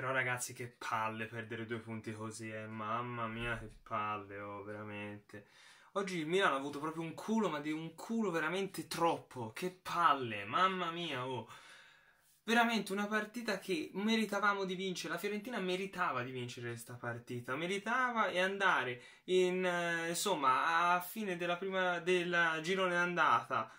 Però ragazzi che palle perdere due punti così, eh, mamma mia che palle, oh, veramente. Oggi Milano ha avuto proprio un culo, ma di un culo veramente troppo, che palle, mamma mia, oh. Veramente una partita che meritavamo di vincere, la Fiorentina meritava di vincere questa partita, meritava e andare in, eh, insomma, a fine della prima, del girone andata,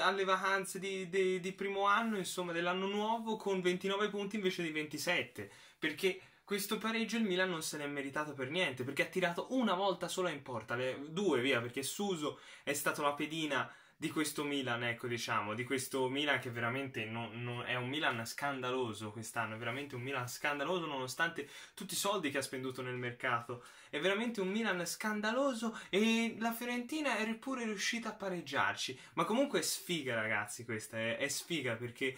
alle vacanze di, di, di primo anno, insomma dell'anno nuovo, con 29 punti invece di 27, perché questo pareggio il Milan non se n'è meritato per niente perché ha tirato una volta sola in porta, le due via, perché Suso è stato la pedina di questo Milan, ecco, diciamo, di questo Milan che veramente non, non è un Milan scandaloso quest'anno, è veramente un Milan scandaloso nonostante tutti i soldi che ha spenduto nel mercato, è veramente un Milan scandaloso e la Fiorentina è pure riuscita a pareggiarci, ma comunque è sfiga ragazzi questa, è, è sfiga perché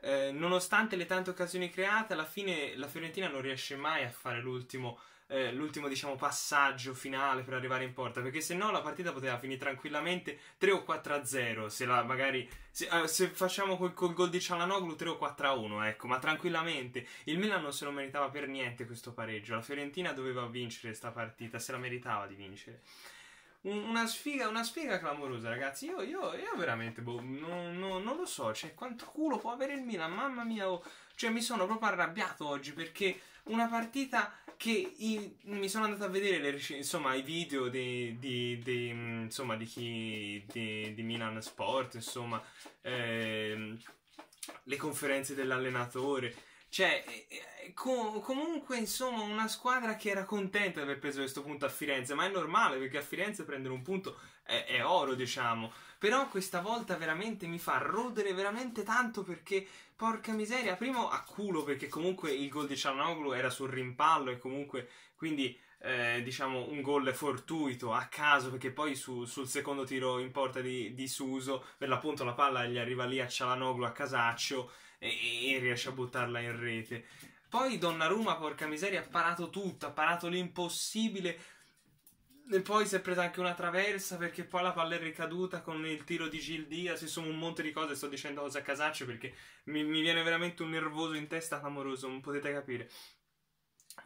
eh, nonostante le tante occasioni create, alla fine la Fiorentina non riesce mai a fare l'ultimo, eh, l'ultimo diciamo, passaggio finale per arrivare in porta, perché se no la partita poteva finire tranquillamente 3 o 4 a 0, se, la, magari, se, eh, se facciamo col, col gol di Cialanoglu 3 o 4 a 1, ecco, ma tranquillamente. Il Milan non se lo meritava per niente questo pareggio, la Fiorentina doveva vincere questa partita, se la meritava di vincere una sfiga, una sfiga clamorosa, ragazzi. Io, io, io veramente, boh, no, no, non lo so. Cioè, quanto culo può avere il Milan? Mamma mia, oh. cioè, mi sono proprio arrabbiato oggi perché una partita che i, mi sono andato a vedere le, insomma, i video di, di, di, mm, insomma, di chi di, di Milan Sport, insomma, ehm, le conferenze dell'allenatore. Cioè, Com- comunque, insomma, una squadra che era contenta di aver preso questo punto a Firenze, ma è normale perché a Firenze prendere un punto è, è oro, diciamo. Però questa volta veramente mi fa rodere veramente tanto perché, porca miseria, primo a culo perché comunque il gol di Cianoglu era sul rimpallo e comunque, quindi... Eh, diciamo un gol fortuito a caso perché poi su, sul secondo tiro in porta di, di, Suso per l'appunto la palla gli arriva lì a Cialanoglu a Casaccio e, e riesce a buttarla in rete poi Donnarumma, porca miseria, ha parato tutto, ha parato l'impossibile. E poi si è presa anche una traversa perché poi la palla è ricaduta con il tiro di Gildias. Insomma, un monte di cose. Sto dicendo cose a casaccio perché mi, mi viene veramente un nervoso in testa clamoroso, non potete capire.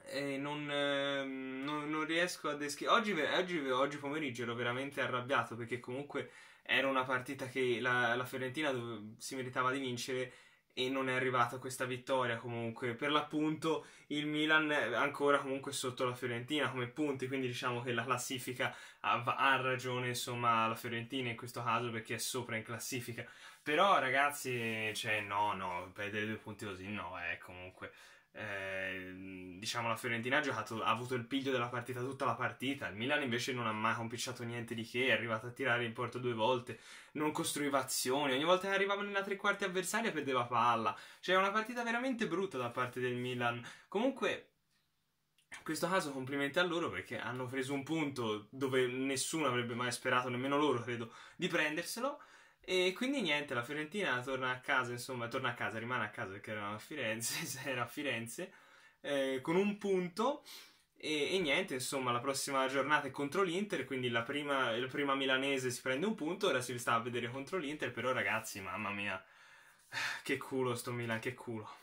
E non, eh, non, non riesco a descrivere. Oggi, oggi, oggi, pomeriggio ero veramente arrabbiato perché comunque era una partita che la, la Fiorentina dove, si meritava di vincere e non è arrivata questa vittoria comunque per l'appunto il Milan è ancora comunque sotto la Fiorentina come punti quindi diciamo che la classifica ha, ragione insomma la Fiorentina in questo caso perché è sopra in classifica però ragazzi cioè no no perdere due punti così no è eh, comunque eh, diciamo la Fiorentina ha, giocato, ha avuto il piglio della partita tutta la partita. Il Milan invece non ha mai compicciato niente di che, è arrivato a tirare in porto due volte, non costruiva azioni, ogni volta che arrivava nella tre quarti avversaria perdeva palla. Cioè, è una partita veramente brutta da parte del Milan. Comunque in questo caso complimenti a loro perché hanno preso un punto dove nessuno avrebbe mai sperato, nemmeno loro credo, di prenderselo. E quindi niente, la Fiorentina torna a casa, insomma, torna a casa, rimane a casa perché era a Firenze, era a Firenze, eh, con un punto. E, e, niente, insomma, la prossima giornata è contro l'Inter, quindi la prima, la prima milanese si prende un punto, ora si sta a vedere contro l'Inter, però ragazzi, mamma mia, che culo sto Milan, che culo.